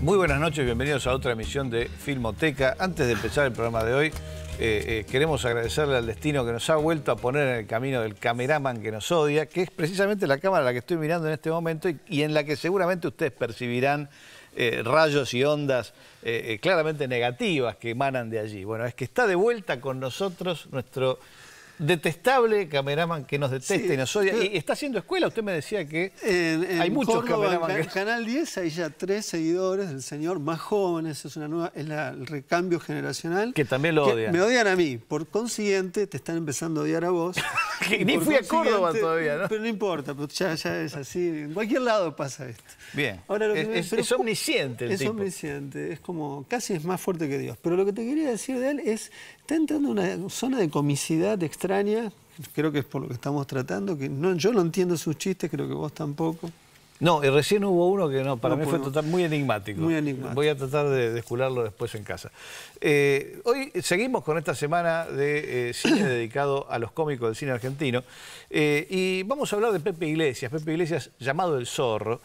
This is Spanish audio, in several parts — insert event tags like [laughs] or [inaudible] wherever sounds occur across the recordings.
Muy buenas noches, bienvenidos a otra emisión de Filmoteca. Antes de empezar el programa de hoy, eh, eh, queremos agradecerle al destino que nos ha vuelto a poner en el camino del cameraman que nos odia, que es precisamente la cámara a la que estoy mirando en este momento y, en la que seguramente ustedes percibirán eh, rayos y ondas claramente negativas que emanan de allí. Bueno, es que está de vuelta con nosotros nuestro detestable cameraman que nos detesta y nos odia. y está haciendo escuela, usted me decía que eh, hay muchos En Canal 10 hay ya tres seguidores del señor más jóvenes, es una nueva, es el recambio generacional. Que también lo odian. Me odian a mí, por consiguiente te están empezando a odiar a vos. [laughs] [laughs] Ni fui a Córdoba todavía, ¿no? Pero no importa, pues ya, ya, es así. En cualquier lado pasa esto. Bien. Ahora, es, omnisciente el Es omnisciente. Es como, casi es más fuerte que Dios. Pero lo que te quería decir de él es, está entrando en una zona de comicidad extraña, creo que es por lo que estamos tratando, que no, yo no entiendo sus chistes, creo que vos tampoco. No, y recién hubo uno que no, para mí fue total, muy enigmático. Muy Voy a tratar de descularlo después en casa. Eh, hoy seguimos con esta semana de eh, cine [coughs] dedicado a los cómicos del cine argentino. Eh, y vamos a hablar de Pepe Iglesias. Pepe Iglesias, llamado El Zorro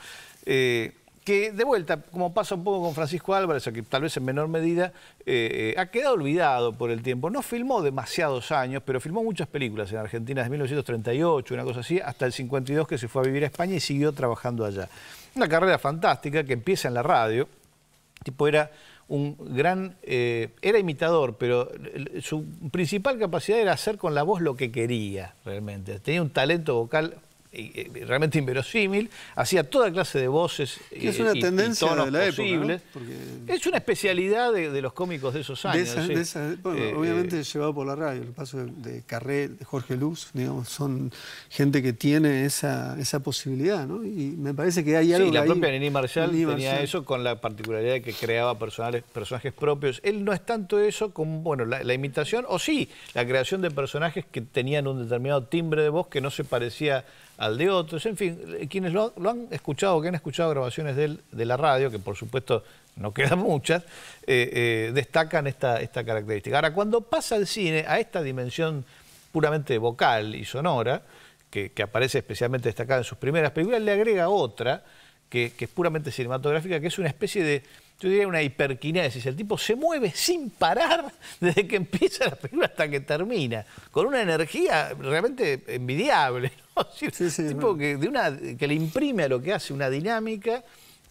que de vuelta, como pasa un poco con Francisco Álvarez, que tal vez en menor medida eh, ha quedado olvidado por el tiempo. No filmó demasiados años, pero filmó muchas películas en Argentina desde 1938, una cosa así, hasta el 52 que se fue a vivir a España y siguió trabajando allá. Una carrera fantástica que empieza en la radio. Tipo era un gran, eh, era imitador, pero su principal capacidad era hacer con la voz lo que quería realmente. Tenía un talento vocal realmente inverosímil, hacía toda clase de voces y, es una tendencia posibles. Es una especialidad de, los cómicos de esos años. Eh, obviamente eh, llevado por la radio, el paso de, Carré, Jorge Luz, digamos, son gente que tiene esa, posibilidad, Y me parece que hay algo. Sí, la propia Nini Marshall, tenía eso con la particularidad de que creaba personajes, personajes propios. Él no es tanto eso como, bueno, la, la imitación, o sí, la creación de personajes que tenían un determinado timbre de voz que no se parecía al de otros, en fin, eh, quienes lo, han escuchado, que han escuchado grabaciones de, la radio, que por supuesto no quedan muchas, eh, eh, destacan esta, característica. Ahora, cuando pasa al cine, a esta dimensión puramente vocal y sonora, que, aparece especialmente destacada en sus primeras películas, le agrega otra, que es puramente cinematográfica, que es una especie de yo diría una hiperquinesis. El tipo se mueve sin parar [laughs] desde que empieza la película hasta que termina, con una energía realmente envidiable. [laughs] ¿no? tipo que, le imprime a lo que hace una dinámica.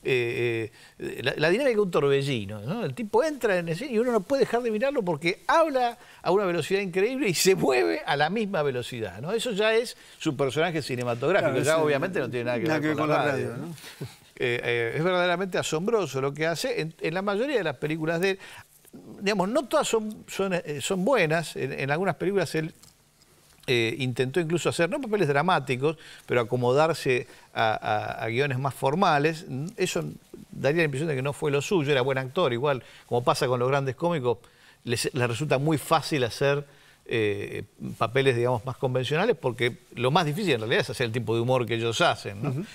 Eh, eh, la, dinámica de un torbellino. El tipo entra en escena y uno no puede dejar de mirarlo porque habla a una velocidad increíble y se mueve a la misma velocidad. Eso ya es su personaje cinematográfico, ya obviamente no tiene nada que ver con, la, radio. ¿no? Eh, eh, es verdaderamente asombroso lo que hace en, la mayoría de las películas de él. Digamos, no todas son, son, eh, buenas, en, algunas películas él intentó incluso hacer, no papeles dramáticos, pero acomodarse a, guiones más formales. Eso daría la impresión de que no fue lo suyo, era buen actor, igual como pasa con los grandes cómicos, les, resulta muy fácil hacer papeles, digamos, más convencionales, porque lo más difícil en realidad es hacer el tipo de humor que ellos hacen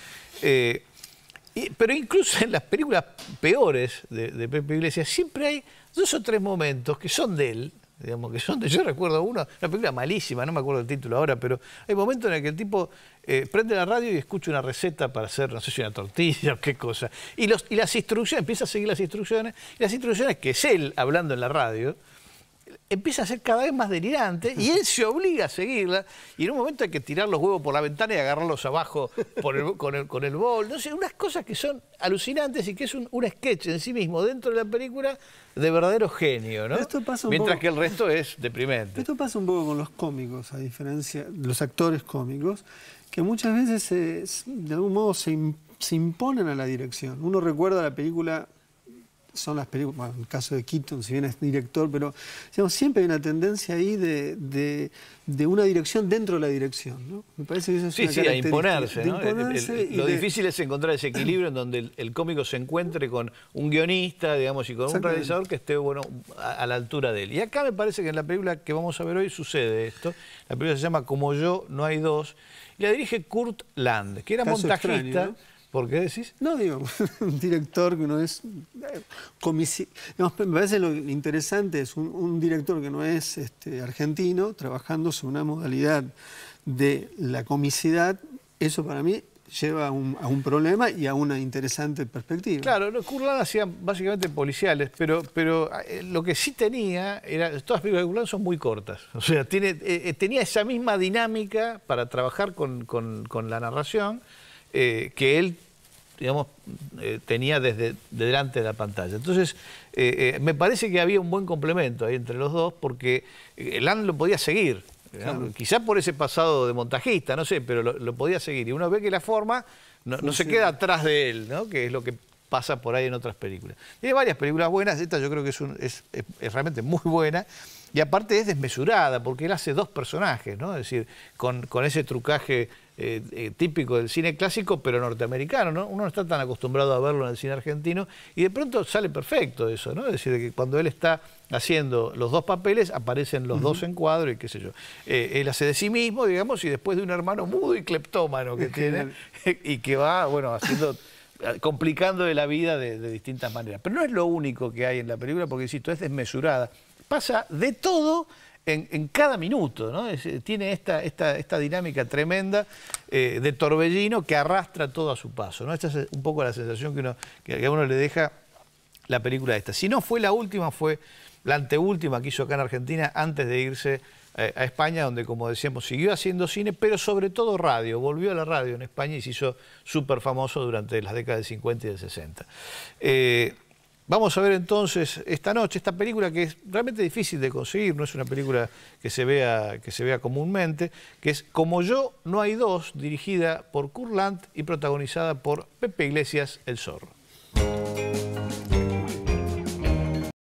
pero incluso en las películas peores de, Pepe Iglesias siempre hay dos o tres momentos que son de él, digamos que son de... Yo recuerdo uno, una película malísima, no me acuerdo el título ahora, pero hay momentos en el que el tipo eh, prende la radio y escucha una receta para hacer, no sé si una tortilla [laughs] o qué cosa. Y, los, y las instrucciones, empieza a seguir las instrucciones, y las instrucciones que es él hablando en la radio, empieza a ser cada vez más delirante y él se obliga a seguirla y en un momento hay que tirar los huevos por la ventana y agarrarlos abajo con, el, con, el, bol. No sé, unas cosas que son alucinantes y que es un, sketch en sí mismo dentro de la película de verdadero genio, ¿no? Esto Mientras que el resto es deprimente. Esto pasa un poco con los cómicos, a diferencia, los actores cómicos, que muchas veces de algún modo se, se imponen a la dirección. Uno recuerda la película son las películas, en el caso de Keaton, si bien es director, pero siempre hay una tendencia ahí de, una dirección dentro de la dirección. ¿no? Me parece que eso es sí, una sí, a imponerse. lo difícil es encontrar ese equilibrio en donde el, cómico se encuentre con un guionista, digamos, y con un realizador que esté bueno a, la altura de él. Y acá me parece que en la película que vamos a ver hoy sucede esto. La película se llama Como yo, no hay dos. la dirige Kurt Land, que era montajista. ¿Por qué decís? No, digo, [laughs] un director que no es eh, me parece lo interesante es un, director que no es este, argentino trabajando sobre una modalidad de la comicidad. Eso para mí lleva a un, problema y a una interesante perspectiva. Claro, los Curlan hacían básicamente policiales, pero, pero eh, lo que sí tenía era, todas las películas de Curlan son muy cortas, o sea, tiene, eh, tenía esa misma dinámica para trabajar con la narración, eh, que él digamos, eh, tenía desde delante de la pantalla. Entonces, eh, me parece que había un buen complemento ahí entre los dos, porque Land lo podía seguir, Quizá Quizás por ese pasado de montajista, no sé, pero lo, podía seguir. Y uno ve que la forma no, se queda atrás de él, ¿no? que es lo que pasa por ahí en otras películas. Tiene varias películas buenas, esta yo creo que es, realmente muy buena. Y aparte es desmesurada, porque él hace dos personajes, ¿no? Es decir, con, con ese trucaje eh, eh, típico del cine clásico, pero norteamericano, ¿no? Uno no está tan acostumbrado a verlo en el cine argentino y de pronto sale perfecto eso, ¿no? Es decir, que cuando él está haciendo los dos papeles, aparecen los dos en cuadro y qué sé yo. Eh, él hace de sí mismo, digamos, y después de un hermano mudo y cleptómano que tiene [laughs] y que va, bueno, haciendo... complicando de la vida de, de distintas maneras. Pero no es lo único que hay en la película, porque insisto, es desmesurada. Pasa de todo en, cada minuto, eh, tiene esta, dinámica tremenda eh, de torbellino que arrastra todo a su paso, ¿no? Esta es eh, un poco la sensación que, uno, que a uno le deja la película esta. Si no fue la última, fue la anteúltima que hizo acá en Argentina antes de irse a España, donde, como decíamos, siguió haciendo cine, pero sobre todo radio. Volvió a la radio en España y se hizo súper famoso durante las décadas del 50 y del 60. Vamos a ver entonces esta noche esta película que es realmente difícil de conseguir, no es una película que se vea, que se vea comúnmente, que es Como yo no hay dos, dirigida por Kurland y protagonizada por Pepe Iglesias El Zorro.